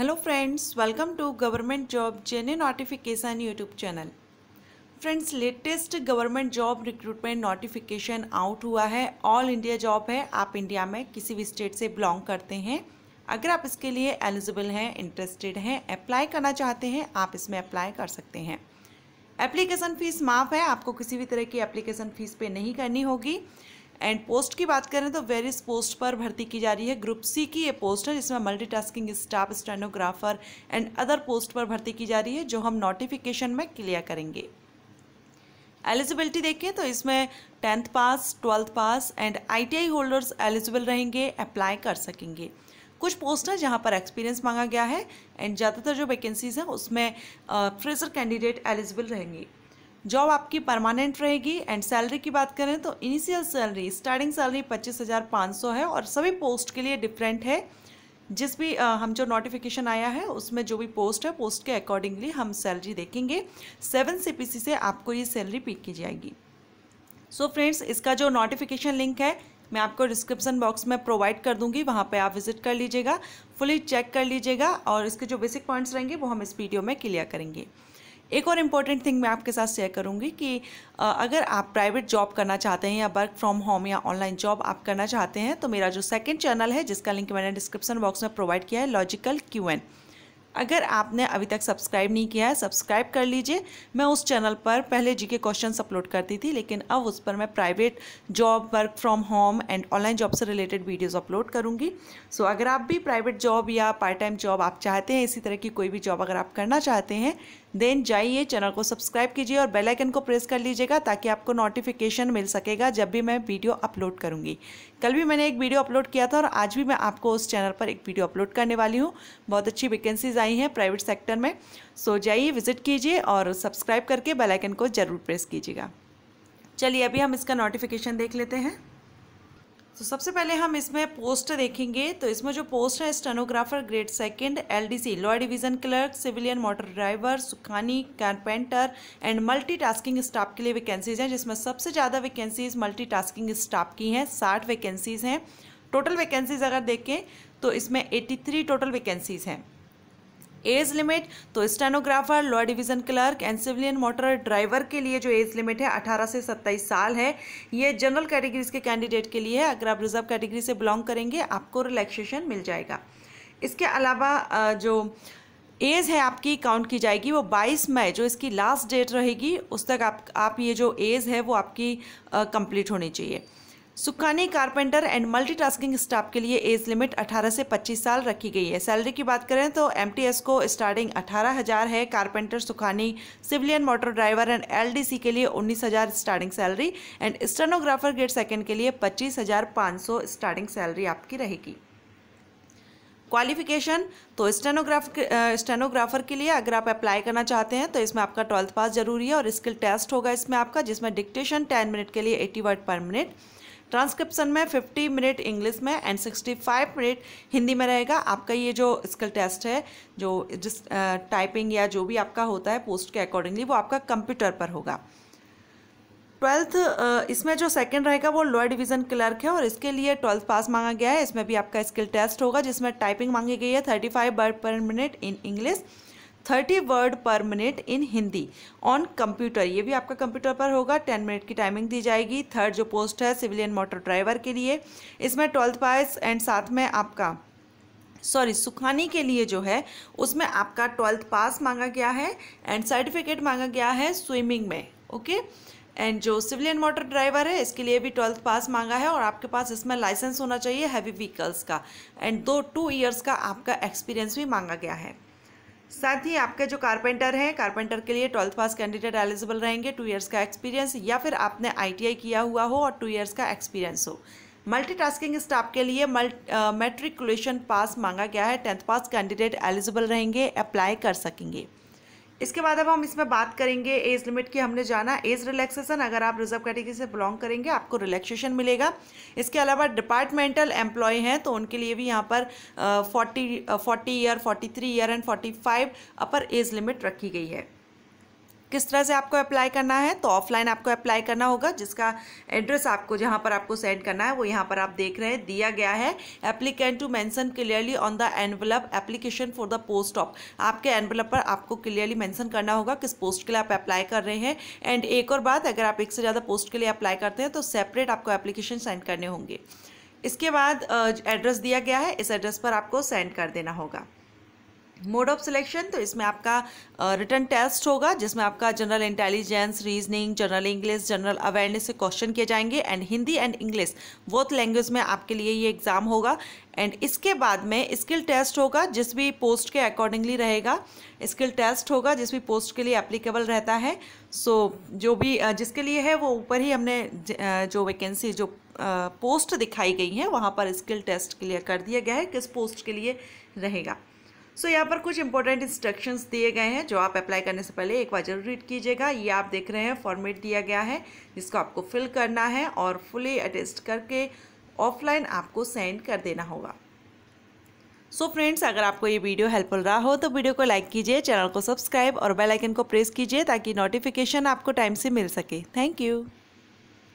hello friends welcome to government job जेने notification YouTube channel friends latest government job recruitment notification out हुआ है all India job है आप India में किसी भी स्टेट से बिलोंग करते हैं अगर आप इसके लिए एलिजिबल हैं इंटरेस्टेड हैं अप्लाई करना चाहते हैं आप इसमें अप्लाई कर सकते हैं एप्लीकेशन फ़ीस माफ़ है आपको किसी भी तरह की एप्लीकेशन फ़ीस पे नहीं करनी होगी एंड पोस्ट की बात करें तो वेरिस पोस्ट पर भर्ती की जा रही है ग्रुप सी की ये पोस्ट है जिसमें multitasking staff stenographer and other post पर भर्ती की जा रही है जो हम नोटिफिकेशन में क्लियर करेंगे एलिजिबिलिटी देखें तो इसमें tenth pass twelfth pass and ITI holders eligible रहेंगे अप्लाई कर सकेंगे कुछ पोस्ट हैं जहाँ पर एक्सपीरियंस मांगा गया है एंड ज़्यादातर जो वैकेंसीज हैं उसमें फ्रेशर कैंडिडेट एलिजिबल रहेंगे जॉब आपकी परमानेंट रहेगी एंड सैलरी की बात करें तो इनिशियल सैलरी स्टार्टिंग सैलरी पच्चीस हज़ार पाँच सौ है और सभी पोस्ट के लिए डिफरेंट है जिस भी आ, हम जो नोटिफिकेशन आया है उसमें जो भी पोस्ट है पोस्ट के अकॉर्डिंगली हम सैलरी देखेंगे सेवन सी से आपको ये सैलरी पिक की जाएगी सो so फ्रेंड्स इसका जो नोटिफिकेशन लिंक है मैं आपको डिस्क्रिप्शन बॉक्स में प्रोवाइड कर दूंगी वहाँ पे आप विजिट कर लीजिएगा फुली चेक कर लीजिएगा और इसके जो बेसिक पॉइंट्स रहेंगे वो हम इस वीडियो में क्लियर करेंगे एक और इम्पॉर्टेंट थिंग मैं आपके साथ शेयर करूँगी कि अगर आप प्राइवेट जॉब करना चाहते हैं या वर्क फ्रॉम होम या ऑनलाइन जॉब आप करना चाहते हैं तो मेरा जो सेकेंड चैनल है जिसका लिंक मैंने डिस्क्रिप्सन बॉक्स में प्रोवाइड किया है लॉजिकल क्यू एन अगर आपने अभी तक सब्सक्राइब नहीं किया है सब्सक्राइब कर लीजिए मैं उस चैनल पर पहले जी के क्वेश्चन अपलोड करती थी लेकिन अब उस पर मैं private job work from home and online job से रिलेटेड वीडियोस अपलोड करूँगी सो अगर आप भी प्राइवेट जॉब या पार्ट टाइम जॉब आप चाहते हैं इसी तरह की कोई भी जॉब अगर आप करना चाहते हैं देन जाइए चैनल को सब्सक्राइब कीजिए और बेल आइकन को प्रेस कर लीजिएगा ताकि आपको नोटिफिकेशन मिल सकेगा जब भी मैं वीडियो अपलोड करूँगी कल भी मैंने एक वीडियो अपलोड किया था और आज भी मैं आपको उस चैनल पर एक वीडियो अपलोड करने वाली हूँ बहुत अच्छी वैकेंसीज आई हैं प्राइवेट सेक्टर में सो जाइए विजिट कीजिए और सब्सक्राइब करके बेलाइकन को ज़रूर प्रेस कीजिएगा चलिए अभी हम इसका नोटिफिकेशन देख लेते हैं तो सबसे पहले हम इसमें पोस्ट देखेंगे तो इसमें जो पोस्ट है stenographer grade second LDC D division clerk civilian motor driver सुखानी कारपेंटर एंड मल्टीटास्किंग स्टाफ के लिए वैकेंसीज़ हैं जिसमें सबसे ज़्यादा वैकेंसीज़ मल्टीटास्किंग स्टाफ की हैं साठ वैकेंसीज़ हैं टोटल वैकेंसीज़ अगर देखें तो इसमें एट्टी थ्री टोटल वैकेंसीज़ हैं एज लिमिट तो stenographer lower division clerk and civilian motor driver के लिए जो एज लिमिट है अठारह से सत्ताईस साल है ये जनरल कैटेगरीज के कैंडिडेट के लिए है अगर आप रिजर्व कैटेगरी से बिलोंग करेंगे आपको रिलैक्सेशन मिल जाएगा इसके अलावा जो एज है आपकी काउंट की जाएगी वो 22 मई जो इसकी लास्ट डेट रहेगी उस तक आप आप ये जो एज है वो आपकी कंप्लीट होनी चाहिए सुखानी कारपेंटर एंड मल्टीटास्किंग स्टाफ के लिए एज लिमिट 18 से 25 साल रखी गई है सैलरी की बात करें तो एमटीएस को स्टार्टिंग 18,000 है कारपेंटर सुखानी civilian motor driver and LDC के लिए 19,000 starting salary and stenographer grade second के लिए 25,500 स्टार्टिंग सैलरी आपकी रहेगी क्वालिफिकेशन तो स्टेनोग्राफ स्टेनोग्राफर के लिए अगर आप अप्लाई करना चाहते हैं तो इसमें आपका ट्वेल्थ पास जरूरी है और स्किल टेस्ट होगा इसमें आपका जिसमें डिक्टेशन टेन मिनट के लिए eighty word per minute transcription में 50 मिनट इंग्लिश में एंड 65 मिनट हिंदी में रहेगा आपका ये जो स्किल टेस्ट है जो जिस टाइपिंग या जो भी आपका होता है पोस्ट के अकॉर्डिंगली वो आपका कंप्यूटर पर होगा ट्वेल्थ इसमें जो सेकंड रहेगा वो लोअर डिवीजन क्लर्क है और इसके लिए ट्वेल्थ पास मांगा गया है इसमें भी आपका स्किल टेस्ट होगा जिसमें टाइपिंग मांगी गई है thirty five word per minute in English thirty word per minute in Hindi on computer ये भी आपका कंप्यूटर पर होगा टेन मिनट की टाइमिंग दी जाएगी थर्ड जो पोस्ट है सिविलियन मोटर ड्राइवर के लिए इसमें ट्वेल्थ पास एंड साथ में आपका सॉरी सुखानी के लिए जो है उसमें आपका ट्वेल्थ पास मांगा गया है एंड सर्टिफिकेट मांगा गया है स्विमिंग में ओके एंड जो सिविलियन मोटर ड्राइवर है इसके लिए भी ट्वेल्थ पास मांगा है और आपके पास इसमें लाइसेंस होना चाहिए हैवी व्हीकल्स का एंड दो टू ईयर्स का आपका एक्सपीरियंस भी मांगा गया है साथ ही आपके जो कारपेंटर हैं कारपेंटर के लिए ट्वेल्थ पास कैंडिडेट एलिजिबल रहेंगे टू इयर्स का एक्सपीरियंस या फिर आपने आईटीआई किया हुआ हो और टू इयर्स का एक्सपीरियंस हो मल्टीटास्किंग स्टाफ के लिए मेट्रिकुलेशन पास मांगा गया है टेंथ पास कैंडिडेट एलिजिबल रहेंगे अप्लाई कर सकेंगे इसके बाद अब हम इसमें बात करेंगे एज लिमिट की हमने जाना एज रिलैक्सेशन अगर आप रिजर्व कैटेगरी से बिलोंग करेंगे आपको रिलैक्सेशन मिलेगा इसके अलावा डिपार्टमेंटल एम्प्लॉय हैं तो उनके लिए भी यहाँ पर forty forty year forty three year and forty five upper age limit रखी गई है किस तरह से आपको अप्लाई करना है तो ऑफलाइन आपको अप्लाई करना होगा जिसका एड्रेस आपको जहाँ पर आपको सेंड करना है वो यहाँ पर आप देख रहे हैं दिया गया है applicant to mention clearly on the envelope application for the post of आपके एनवलप पर आपको क्लियरली मैंसन करना होगा किस पोस्ट के लिए आप अप्लाई कर रहे हैं एंड एक और बात अगर आप एक से ज़्यादा पोस्ट के लिए अप्लाई करते हैं तो सेपरेट आपको एप्लीकेशन सेंड करने होंगे इसके बाद एड्रेस दिया गया है इस एड्रेस पर आपको सेंड कर देना होगा मोड ऑफ सिलेक्शन तो इसमें आपका रिटर्न टेस्ट होगा जिसमें आपका general intelligence reasoning general English general awareness से क्वेश्चन किए जाएंगे and Hindi and English both language में आपके लिए ये एग्ज़ाम होगा एंड इसके बाद में स्किल टेस्ट होगा जिस भी पोस्ट के अकॉर्डिंगली रहेगा स्किल टेस्ट होगा जिस भी पोस्ट के लिए एप्लीकेबल रहता है सो so, जो भी जिसके लिए है वो ऊपर ही हमने जो वैकेंसी जो पोस्ट दिखाई गई है वहाँ पर स्किल टेस्ट क्लियर कर दिया गया है किस पोस्ट के लिए रहेगा सो so, यहाँ पर कुछ इंपॉर्टेंट इंस्ट्रक्शंस दिए गए हैं जो आप अप्लाई करने से पहले एक बार जरूर रीड कीजिएगा ये आप देख रहे हैं फॉर्मेट दिया गया है जिसको आपको फिल करना है और फुली अटेस्ट करके ऑफलाइन आपको सेंड कर देना होगा सो so फ्रेंड्स अगर आपको ये वीडियो हेल्पफुल रहा हो तो वीडियो को लाइक कीजिए चैनल को सब्सक्राइब और बेलाइकन को प्रेस कीजिए ताकि नोटिफिकेशन आपको टाइम से मिल सके थैंक यू